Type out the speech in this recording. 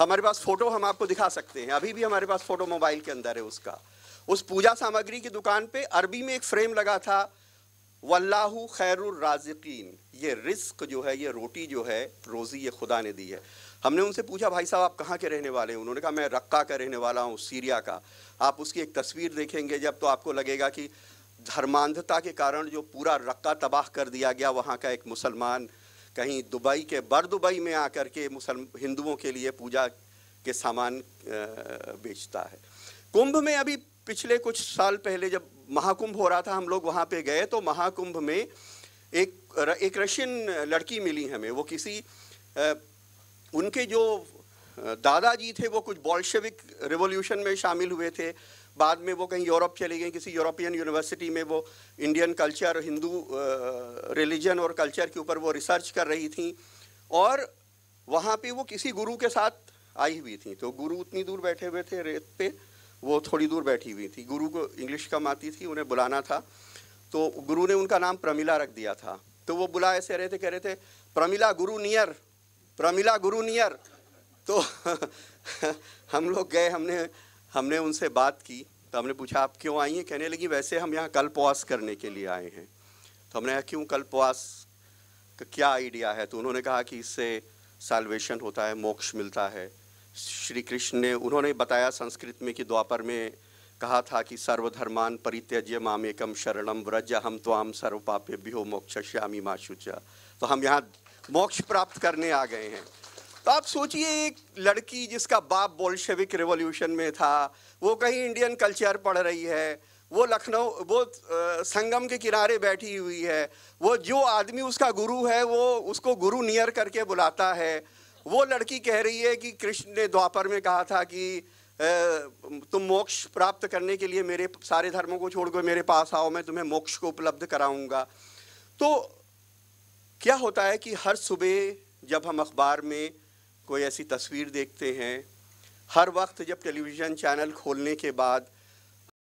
हमारे पास फोटो हम आपको दिखा सकते हैं अभी भी हमारे पास फोटो मोबाइल के अंदर है उसका उस पूजा सामग्री की दुकान पे अरबी में एक फ्रेम लगा था वल्लाहु खैरराजिकीन ये रिस्क जो है ये रोटी जो है रोज़ी ये खुदा ने दी है हमने उनसे पूछा भाई साहब आप कहाँ के रहने वाले हैं उन्होंने कहा मैं रक्का का रहने वाला हूँ सीरिया का आप उसकी एक तस्वीर देखेंगे जब तो आपको लगेगा कि धर्मांधता के कारण जो पूरा रक्का तबाह कर दिया गया वहाँ का एक मुसलमान कहीं दुबई के बर दुबई में आकर के मुसलम हिंदुओं के लिए पूजा के सामान बेचता है कुंभ में अभी पिछले कुछ साल पहले जब महाकुंभ हो रहा था हम लोग वहाँ पे गए तो महाकुंभ में एक एक रशियन लड़की मिली हमें वो किसी उनके जो दादाजी थे वो कुछ बॉल्शेविक रिवोल्यूशन में शामिल हुए थे बाद में वो कहीं यूरोप चले गए किसी यूरोपियन यूनिवर्सिटी में वो इंडियन कल्चर हिंदू रिलीजन और कल्चर के ऊपर वो रिसर्च कर रही थी और वहाँ पे वो किसी गुरु के साथ आई हुई थी तो गुरु उतनी दूर बैठे हुए थे रेत पे वो थोड़ी दूर बैठी हुई थी गुरु को इंग्लिश कम आती थी उन्हें बुलाना था तो गुरु ने उनका नाम प्रमिला रख दिया था तो वो बुला ऐसे रहे थे कह रहे थे प्रमिला गुरु नियर प्रमिला गुरु नियर तो हम लोग गए हमने हमने उनसे बात की तो हमने पूछा आप क्यों आई हैं कहने लगी वैसे हम यहाँ कल्पवास करने के लिए आए हैं तो हमने कहा क्यों कल्पवास का क्या आइडिया है तो उन्होंने कहा कि इससे साल्वेशन होता है मोक्ष मिलता है श्री कृष्ण ने उन्होंने बताया संस्कृत में कि द्वापर में कहा था कि सर्वधर्मान परित्यज्य मामेकम शरणम व्रज हम तो सर्व पाप्य भी हो मोक्ष श्यामी माशुचा तो हम यहाँ मोक्ष प्राप्त करने आ गए हैं तो आप सोचिए एक लड़की जिसका बाप बोल्शेविक रिवॉल्यूशन में था वो कहीं इंडियन कल्चर पढ़ रही है वो लखनऊ वो संगम के किनारे बैठी हुई है वो जो आदमी उसका गुरु है वो उसको गुरु नियर करके बुलाता है वो लड़की कह रही है कि कृष्ण ने द्वापर में कहा था कि तुम मोक्ष प्राप्त करने के लिए मेरे सारे धर्मों को छोड़ कर मेरे पास आओ मैं तुम्हें मोक्ष को उपलब्ध कराऊंगा तो क्या होता है कि हर सुबह जब हम अखबार में कोई ऐसी तस्वीर देखते हैं हर वक्त जब टेलीविज़न चैनल खोलने के बाद